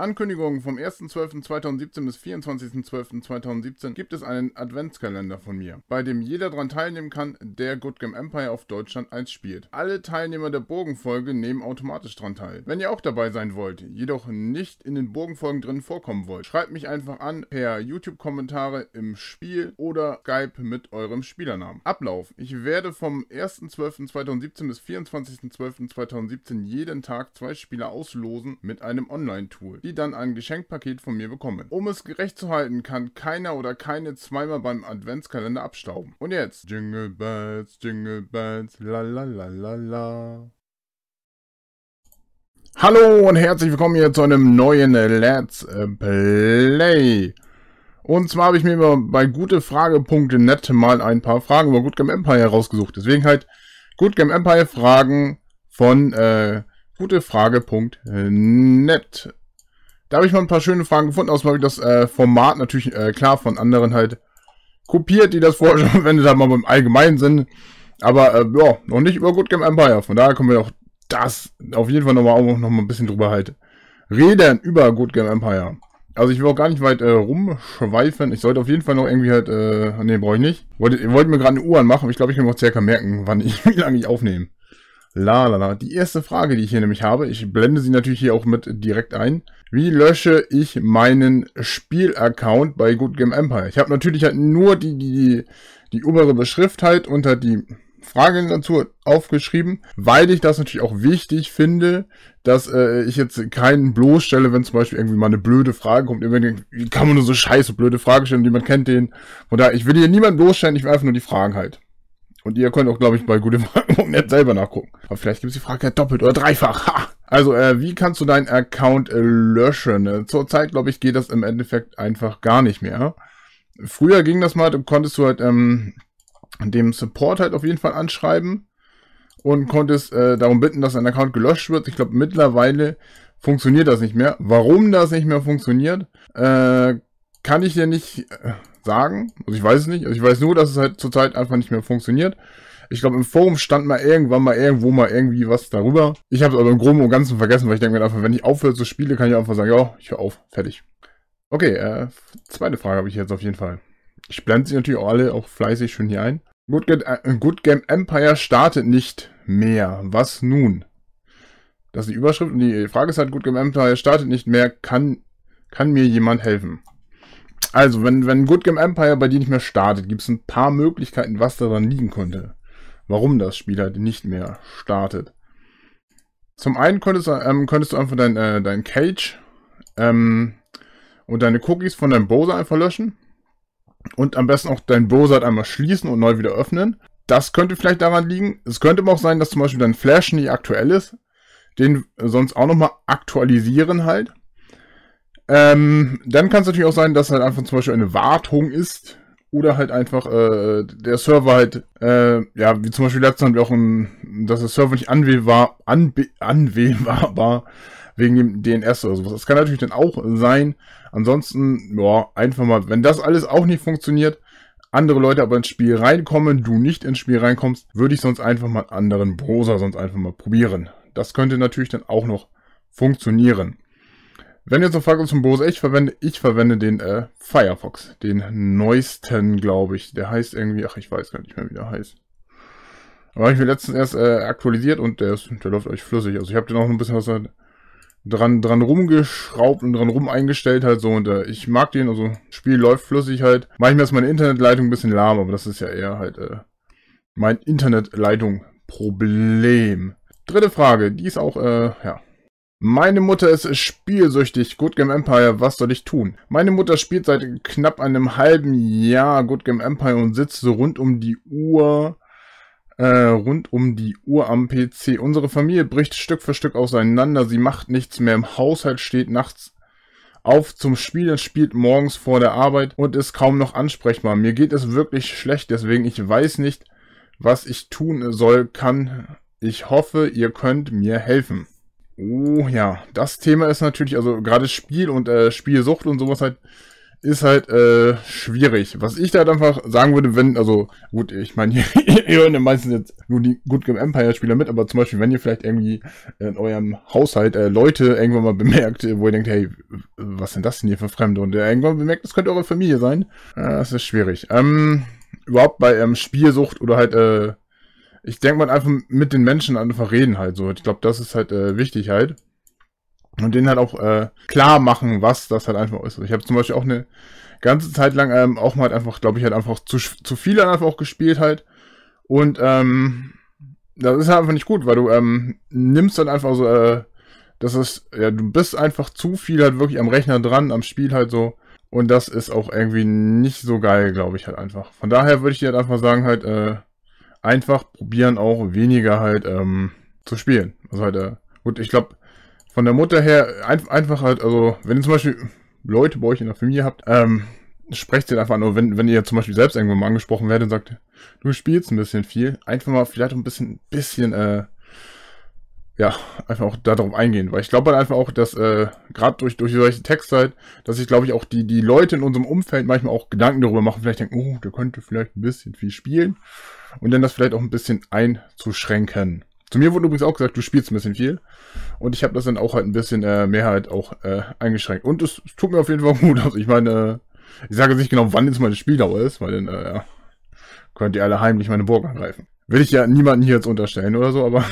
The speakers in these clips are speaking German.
Ankündigungen vom 1.12.2017 bis 24.12.2017 gibt es einen Adventskalender von mir, bei dem jeder daran teilnehmen kann, der Good Game Empire auf Deutschland 1 spielt. Alle Teilnehmer der Burgenfolge nehmen automatisch daran teil. Wenn ihr auch dabei sein wollt, jedoch nicht in den Burgenfolgen drin vorkommen wollt, schreibt mich einfach an per YouTube-Kommentare im Spiel oder Skype mit eurem Spielernamen. Ablauf. Ich werde vom 1.12.2017 bis 24.12.2017 jeden Tag zwei Spieler auslosen mit einem Online-Tool die dann ein Geschenkpaket von mir bekommen. Um es gerecht zu halten, kann keiner oder keine zweimal beim Adventskalender abstauben. Und jetzt Jingle Bells, Jingle Bells, la la la la la. Hallo und herzlich willkommen hier zu einem neuen Let's Play. Und zwar habe ich mir bei gutefrage.net mal ein paar Fragen über Good Game Empire rausgesucht. Deswegen halt Good Game Empire Fragen von äh, gutefrage.net. Da habe ich mal ein paar schöne Fragen gefunden. Außerdem habe ich das äh, Format natürlich äh, klar von anderen halt kopiert, die das vorher schon verwendet haben, aber im Allgemeinen sind. Aber äh, ja, noch nicht über Good Game Empire. Von daher können wir auch das auf jeden Fall nochmal noch mal ein bisschen drüber halt reden über Good Game Empire. Also ich will auch gar nicht weit äh, rumschweifen. Ich sollte auf jeden Fall noch irgendwie halt, äh, nee, brauche ich nicht. Wollte, wollt mir gerade eine Uhr anmachen, aber ich glaube, ich kann mir auch circa merken, wann ich, wie lange ich aufnehme. La la la. Die erste Frage, die ich hier nämlich habe, ich blende sie natürlich hier auch mit direkt ein. Wie lösche ich meinen Spielaccount bei Good Game Empire? Ich habe natürlich halt nur die, die, die obere Beschriftheit unter halt die Fragen dazu aufgeschrieben, weil ich das natürlich auch wichtig finde, dass äh, ich jetzt keinen bloßstelle, wenn zum Beispiel irgendwie mal eine blöde Frage kommt. Wie kann man nur so scheiße blöde Fragen stellen? Niemand kennt den. Von daher, ich will hier niemanden bloßstellen, ich will einfach nur die Fragen halt. Und ihr könnt auch, glaube ich, bei gutefragen.net selber nachgucken. Aber vielleicht gibt es die Frage ja doppelt oder dreifach. Ha! Also, äh, wie kannst du deinen Account äh, löschen? Äh, zurzeit, glaube ich, geht das im Endeffekt einfach gar nicht mehr. Früher ging das mal, konntest du halt ähm, dem Support halt auf jeden Fall anschreiben und konntest äh, darum bitten, dass dein Account gelöscht wird. Ich glaube, mittlerweile funktioniert das nicht mehr. Warum das nicht mehr funktioniert, äh, kann ich dir nicht... Äh, sagen. Also ich weiß es nicht. Also ich weiß nur, dass es halt zurzeit einfach nicht mehr funktioniert. Ich glaube, im Forum stand mal irgendwann mal irgendwo mal irgendwie was darüber. Ich habe es aber im Groben und Ganzen vergessen, weil ich denke mir einfach, wenn ich aufhöre zu spielen, kann ich einfach sagen, ja, ich höre auf, fertig. Okay, äh, zweite Frage habe ich jetzt auf jeden Fall. Ich blende sie natürlich auch alle auch fleißig schön hier ein. Good Game, äh, Good Game Empire startet nicht mehr. Was nun? Das ist die Überschrift und die Frage ist halt, Good Game Empire startet nicht mehr. Kann, kann mir jemand helfen? Also, wenn, wenn Good Game Empire bei dir nicht mehr startet, gibt es ein paar Möglichkeiten, was daran liegen könnte. Warum das Spiel halt nicht mehr startet. Zum einen könntest, ähm, könntest du einfach dein, äh, dein Cage ähm, und deine Cookies von deinem Browser einfach löschen. Und am besten auch deinen Browser halt einmal schließen und neu wieder öffnen. Das könnte vielleicht daran liegen. Es könnte aber auch sein, dass zum Beispiel dein Flash nicht aktuell ist. Den sonst auch nochmal aktualisieren halt. Ähm, dann kann es natürlich auch sein, dass halt einfach zum Beispiel eine Wartung ist oder halt einfach äh, der Server halt, äh, ja, wie zum Beispiel letztens haben wir auch, ein, dass der Server nicht anwählbar, anbe, anwählbar war wegen dem DNS oder sowas. Das kann natürlich dann auch sein. Ansonsten, ja, einfach mal, wenn das alles auch nicht funktioniert, andere Leute aber ins Spiel reinkommen, du nicht ins Spiel reinkommst, würde ich sonst einfach mal einen anderen Browser sonst einfach mal probieren. Das könnte natürlich dann auch noch funktionieren. Wenn ihr zur Frage zum Bose ich verwende, ich verwende den äh, Firefox, den neuesten, glaube ich. Der heißt irgendwie, ach, ich weiß gar nicht mehr, wie der heißt. Aber ich mir letztens erst äh, aktualisiert und der, ist, der läuft euch flüssig. Also ich habe den auch ein bisschen was halt dran, dran rumgeschraubt und dran rum eingestellt halt so. Und äh, ich mag den, also Spiel läuft flüssig halt. Manchmal ist meine Internetleitung ein bisschen lahm, aber das ist ja eher halt äh, mein Internetleitung-Problem. Dritte Frage, die ist auch, äh, ja, meine Mutter ist spielsüchtig. Good Game Empire, was soll ich tun? Meine Mutter spielt seit knapp einem halben Jahr Good Game Empire und sitzt so rund um die Uhr äh, rund um die Uhr am PC. Unsere Familie bricht Stück für Stück auseinander. Sie macht nichts mehr im Haushalt, steht nachts auf zum Spielen, spielt morgens vor der Arbeit und ist kaum noch ansprechbar. Mir geht es wirklich schlecht, deswegen ich weiß nicht, was ich tun soll, kann. Ich hoffe, ihr könnt mir helfen. Oh ja, das Thema ist natürlich, also gerade Spiel und äh, Spielsucht und sowas halt, ist halt äh, schwierig. Was ich da halt einfach sagen würde, wenn, also gut, ich meine, ihr hören ja meistens jetzt nur die Good Game Empire-Spieler mit, aber zum Beispiel, wenn ihr vielleicht irgendwie in eurem Haushalt äh, Leute irgendwann mal bemerkt, wo ihr denkt, hey, was sind das denn hier für Fremde? Und ihr äh, irgendwann bemerkt, das könnte eure Familie sein. Äh, das ist schwierig. Ähm, überhaupt bei ähm, Spielsucht oder halt äh, ich denke mal einfach mit den Menschen einfach reden halt so. Ich glaube, das ist halt äh, wichtig halt. Und denen halt auch äh, klar machen, was das halt einfach ist. Ich habe zum Beispiel auch eine ganze Zeit lang ähm, auch mal halt einfach, glaube ich, halt einfach zu, zu viel einfach auch gespielt halt. Und ähm, das ist halt einfach nicht gut, weil du ähm, nimmst dann einfach so, äh, das ist, ja, du bist einfach zu viel halt wirklich am Rechner dran, am Spiel halt so. Und das ist auch irgendwie nicht so geil, glaube ich, halt einfach. Von daher würde ich dir halt einfach sagen, halt, äh, einfach probieren, auch weniger halt ähm, zu spielen. Also halt, äh, gut, ich glaube, von der Mutter her ein, einfach halt, also wenn ihr zum Beispiel Leute bei euch in der Familie habt, ähm, sprecht ihr einfach nur, wenn, wenn ihr zum Beispiel selbst irgendwann mal angesprochen werdet und sagt, du spielst ein bisschen viel, einfach mal vielleicht ein bisschen, bisschen, äh, ja, einfach auch darauf eingehen. Weil ich glaube halt einfach auch, dass äh, gerade durch, durch solche Texte halt, dass sich, glaube ich, auch die, die Leute in unserem Umfeld manchmal auch Gedanken darüber machen, vielleicht denken, oh, der könnte vielleicht ein bisschen viel spielen und dann das vielleicht auch ein bisschen einzuschränken. Zu mir wurde übrigens auch gesagt, du spielst ein bisschen viel. Und ich habe das dann auch halt ein bisschen äh, mehr halt auch äh, eingeschränkt. Und es, es tut mir auf jeden Fall gut. Also ich meine, äh, ich sage jetzt nicht genau, wann jetzt meine Spieldauer ist, weil dann äh, ja, könnt ihr alle heimlich meine Burg angreifen. Will ich ja niemanden hier jetzt unterstellen oder so, aber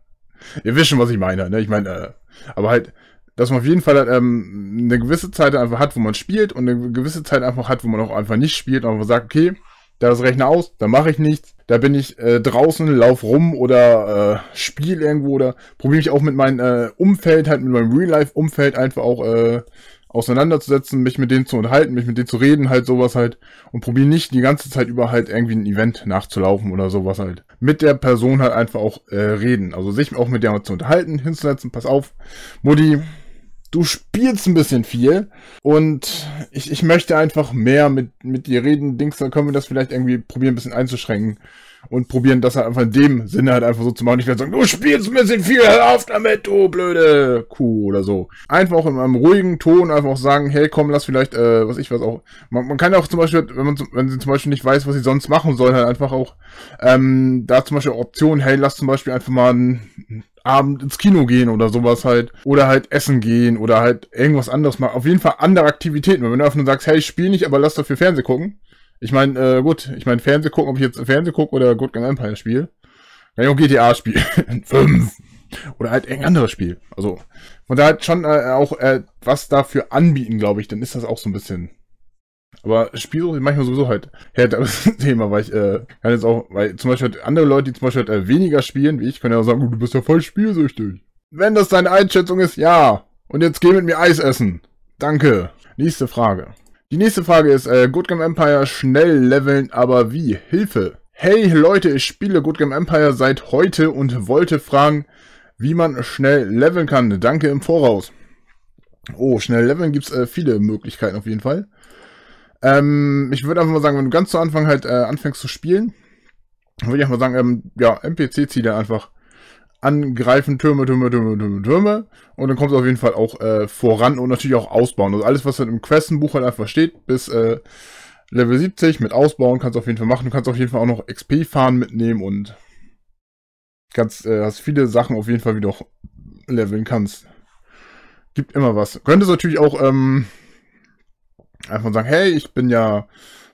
ihr wisst schon, was ich meine. Ne? Ich meine, äh, aber halt, dass man auf jeden Fall halt, ähm, eine gewisse Zeit einfach hat, wo man spielt und eine gewisse Zeit einfach hat, wo man auch einfach nicht spielt, aber sagt, okay, da ist Rechner aus, da mache ich nichts, da bin ich äh, draußen, lauf rum oder äh, spiel irgendwo oder probiere mich auch mit meinem äh, Umfeld, halt mit meinem Real-Life-Umfeld einfach auch äh, auseinanderzusetzen, mich mit denen zu unterhalten, mich mit denen zu reden, halt sowas halt und probiere nicht die ganze Zeit über halt irgendwie ein Event nachzulaufen oder sowas halt. Mit der Person halt einfach auch äh, reden, also sich auch mit der zu unterhalten, hinzusetzen, pass auf, Mutti, du spielst ein bisschen viel und ich, ich möchte einfach mehr mit, mit dir reden. Dings, dann können wir das vielleicht irgendwie probieren, ein bisschen einzuschränken und probieren das halt einfach in dem Sinne halt einfach so zu machen. Ich werde sagen, du spielst ein bisschen viel, hör auf damit, du blöde Kuh oder so. Einfach auch in einem ruhigen Ton einfach auch sagen, hey komm, lass vielleicht, äh, was ich weiß auch. Man, man kann ja auch zum Beispiel, wenn man wenn sie zum Beispiel nicht weiß, was sie sonst machen soll, halt einfach auch ähm, da zum Beispiel Optionen, hey, lass zum Beispiel einfach mal einen Abend ins Kino gehen oder sowas halt. Oder halt essen gehen oder halt irgendwas anderes machen. Auf jeden Fall andere Aktivitäten. Weil wenn du einfach nur sagst, hey, ich spiel nicht, aber lass dafür Fernseh gucken, ich meine, äh, gut, ich meine, Fernseh gucken, ob ich jetzt Fernseh gucke oder Good Gun Empire spiele. Kann ich auch GTA spielen. Fünf. Oder halt irgendein anderes Spiel. Also, von da halt schon äh, auch äh, was dafür anbieten, glaube ich, dann ist das auch so ein bisschen. Aber Spielsucht manchmal sowieso halt härteres Thema, weil ich äh, kann jetzt auch, weil zum Beispiel halt andere Leute, die zum Beispiel halt, äh, weniger spielen, wie ich, können ja sagen, oh, du bist ja voll spielsüchtig. Wenn das deine Einschätzung ist, ja. Und jetzt geh mit mir Eis essen. Danke. Nächste Frage. Die nächste Frage ist, äh, Good Game Empire schnell leveln, aber wie? Hilfe! Hey Leute, ich spiele Good Game Empire seit heute und wollte fragen, wie man schnell leveln kann. Danke im Voraus. Oh, schnell leveln gibt's äh, viele Möglichkeiten auf jeden Fall. Ähm, ich würde einfach mal sagen, wenn du ganz zu Anfang halt äh, anfängst zu spielen, würde ich einfach mal sagen, ähm, ja, NPC-Ziele einfach angreifen, Türme, Türme, Türme, Türme, Türme. Und dann kommt es auf jeden Fall auch äh, voran und natürlich auch ausbauen. Also alles, was dann im Questenbuch halt einfach steht, bis äh, Level 70 mit ausbauen, kannst du auf jeden Fall machen. Du kannst auf jeden Fall auch noch XP-Fahren mitnehmen und ganz äh, hast viele Sachen auf jeden Fall, wie du auch leveln kannst. Gibt immer was. Könntest natürlich auch ähm, einfach sagen, hey, ich bin ja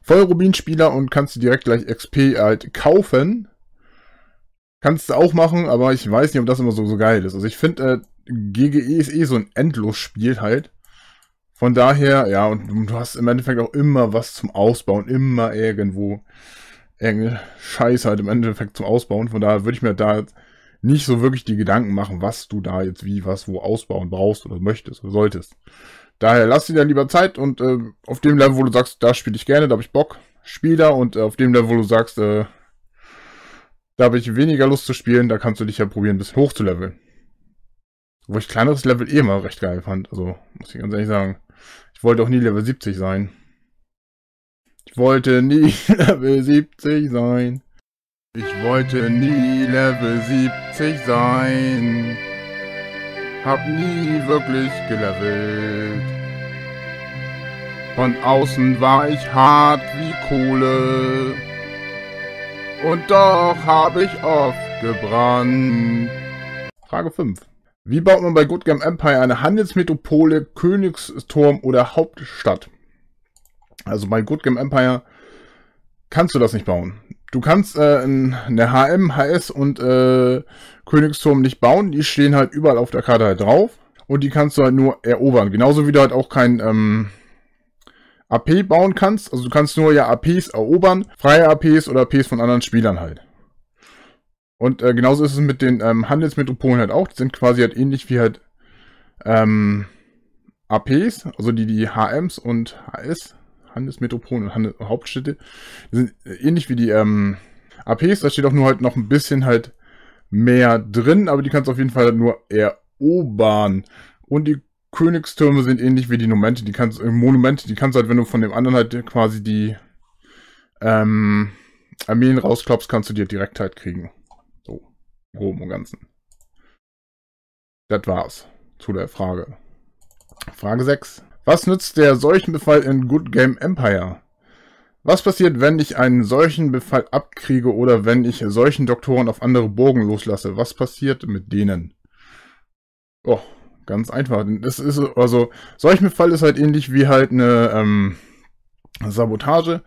Vollrubin-Spieler und kannst dir direkt gleich XP halt kaufen Kannst du auch machen, aber ich weiß nicht, ob das immer so, so geil ist. Also ich finde, äh, GGE ist eh so ein Endlosspiel halt. Von daher, ja, und, du hast im Endeffekt auch immer was zum Ausbauen, immer irgendwo irgendeine Scheiße halt im Endeffekt zum Ausbauen. Von daher würde ich mir da nicht so wirklich die Gedanken machen, was du da jetzt wie, was, wo ausbauen brauchst oder möchtest oder solltest. Daher lass dir dann lieber Zeit und äh, auf dem Level, wo du sagst, da spiele ich gerne, da habe ich Bock, spiel da und äh, auf dem Level, wo du sagst, äh, da habe ich weniger Lust zu spielen, da kannst du dich ja probieren, ein bisschen hochzuleveln. Wo ich kleineres Level eh mal recht geil fand, also muss ich ganz ehrlich sagen. Ich wollte auch nie Level 70 sein. Ich wollte nie Level 70 sein. Ich wollte nie Level 70 sein. Hab nie wirklich gelevelt. Von außen war ich hart wie Kohle. Und doch habe ich oft gebrannt. Frage 5. Wie baut man bei Good Game Empire eine Handelsmetropole, Königsturm oder Hauptstadt? Also bei Good Game Empire kannst du das nicht bauen. Du kannst äh, eine HM, HS und äh, Königsturm nicht bauen. Die stehen halt überall auf der Karte halt drauf. Und die kannst du halt nur erobern. Genauso wie du halt auch kein ähm, AP bauen kannst. Also du kannst nur ja APs erobern, freie APs oder APs von anderen Spielern halt. Und äh, genauso ist es mit den ähm, Handelsmetropolen halt auch. Die sind quasi halt ähnlich wie halt ähm, APs, also die, die HMs und HS, Handelsmetropolen und Handel Hauptstädte, sind äh, ähnlich wie die ähm, APs. Da steht auch nur halt noch ein bisschen halt mehr drin, aber die kannst du auf jeden Fall halt nur erobern. Und die Königstürme sind ähnlich wie die Momente, die kannst Monumente, die kannst äh, halt, wenn du von dem anderen halt quasi die ähm, Armeen rausklappst, kannst du dir direkt halt kriegen. So, groben und ganzen. Das war's zu der Frage. Frage 6. Was nützt der Seuchenbefall in Good Game Empire? Was passiert, wenn ich einen Seuchenbefall abkriege oder wenn ich solchen Doktoren auf andere Burgen loslasse? Was passiert mit denen? Oh, Ganz einfach. Das ist, also, solch ein ne Fall ist halt ähnlich wie halt eine ähm, Sabotage.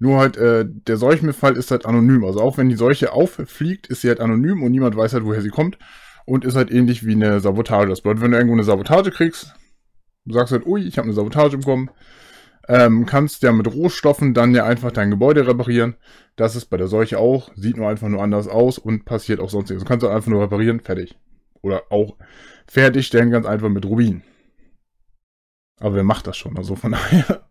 Nur halt, äh, der Seuchenbefall ne ist halt anonym. Also auch wenn die Seuche auffliegt, ist sie halt anonym und niemand weiß halt, woher sie kommt. Und ist halt ähnlich wie eine Sabotage. Das bedeutet, wenn du irgendwo eine Sabotage kriegst, sagst halt, ui, ich habe eine Sabotage bekommen, ähm, kannst ja mit Rohstoffen dann ja einfach dein Gebäude reparieren. Das ist bei der Seuche auch, sieht nur einfach nur anders aus und passiert auch sonst nichts. Du kannst halt einfach nur reparieren, fertig oder auch fertigstellen, ganz einfach mit Rubin. Aber wer macht das schon? Also von daher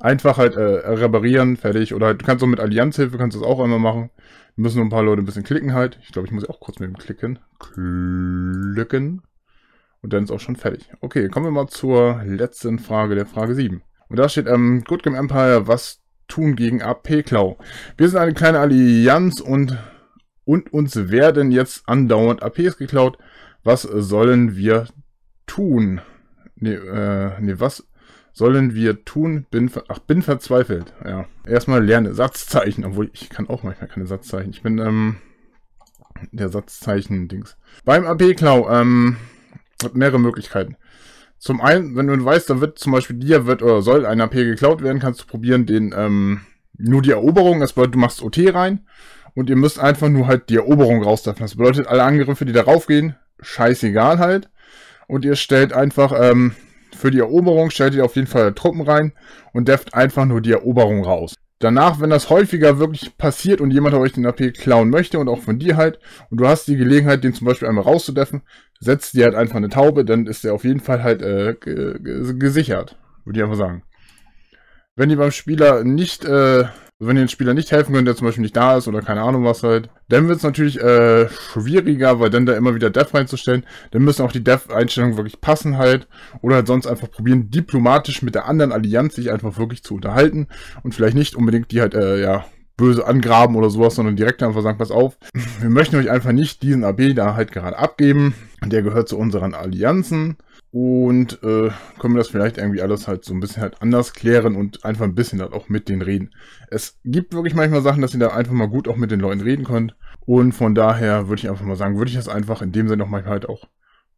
einfach halt äh, reparieren, fertig. Oder halt, du kannst auch mit Allianzhilfe, kannst du das auch einmal machen. Müssen nur ein paar Leute ein bisschen klicken halt. Ich glaube, ich muss auch kurz mit dem klicken. Klicken. Und dann ist auch schon fertig. Okay, kommen wir mal zur letzten Frage, der Frage 7. Und da steht, ähm, Good Game Empire, was tun gegen AP-Klau? Wir sind eine kleine Allianz und, und uns werden jetzt andauernd APs geklaut. Was sollen wir tun? Nee, äh, nee, was sollen wir tun? Bin, ach, bin verzweifelt. Ja. Erstmal lerne Satzzeichen, obwohl ich kann auch manchmal keine Satzzeichen. Ich bin, ähm, der Satzzeichen-Dings. Beim AP-Klau, ähm, hat mehrere Möglichkeiten. Zum einen, wenn du weißt, da wird zum Beispiel dir wird oder soll ein AP geklaut werden, kannst du probieren, den, ähm, nur die Eroberung, das bedeutet, du machst OT rein und ihr müsst einfach nur halt die Eroberung rauswerfen. Das bedeutet, alle Angriffe, die darauf gehen, scheißegal halt. Und ihr stellt einfach, ähm, für die Eroberung stellt ihr auf jeden Fall Truppen rein und deft einfach nur die Eroberung raus. Danach, wenn das häufiger wirklich passiert und jemand euch den AP klauen möchte und auch von dir halt, und du hast die Gelegenheit, den zum Beispiel einmal rauszudeffen, setzt dir halt einfach eine Taube, dann ist der auf jeden Fall halt äh, gesichert, würde ich einfach sagen. Wenn ihr beim Spieler nicht äh, also wenn ihr den Spieler nicht helfen könnt, der zum Beispiel nicht da ist oder keine Ahnung was halt, dann wird es natürlich äh, schwieriger, weil dann da immer wieder Dev reinzustellen. Dann müssen auch die Dev-Einstellungen wirklich passen halt. Oder halt sonst einfach probieren, diplomatisch mit der anderen Allianz sich einfach wirklich zu unterhalten. Und vielleicht nicht unbedingt die halt, äh, ja, böse angraben oder sowas, sondern direkt einfach sagen, pass auf, wir möchten euch einfach nicht diesen AB da halt gerade abgeben. Der gehört zu unseren Allianzen. Und äh, können wir das vielleicht irgendwie alles halt so ein bisschen halt anders klären und einfach ein bisschen halt auch mit denen reden. Es gibt wirklich manchmal Sachen, dass ihr da einfach mal gut auch mit den Leuten reden könnt. Und von daher würde ich einfach mal sagen, würde ich das einfach in dem Sinne auch manchmal halt auch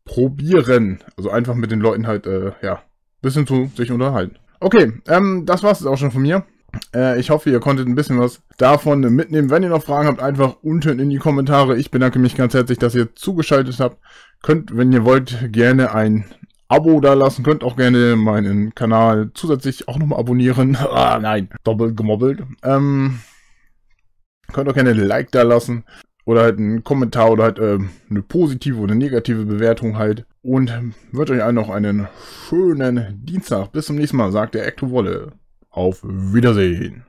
probieren. Also einfach mit den Leuten halt, äh, ja, ein bisschen zu sich unterhalten. Okay, ähm, das war es auch schon von mir. Äh, ich hoffe, ihr konntet ein bisschen was davon mitnehmen. Wenn ihr noch Fragen habt, einfach unten in die Kommentare. Ich bedanke mich ganz herzlich, dass ihr zugeschaltet habt. Könnt, wenn ihr wollt, gerne ein Abo da lassen könnt, auch gerne meinen Kanal zusätzlich auch nochmal abonnieren. ah, nein, doppelt gemobbelt. Ähm, könnt auch gerne ein Like da lassen oder halt einen Kommentar oder halt äh, eine positive oder negative Bewertung halt. Und wünsche euch allen noch einen schönen Dienstag. Bis zum nächsten Mal, sagt der Wolle. Auf Wiedersehen.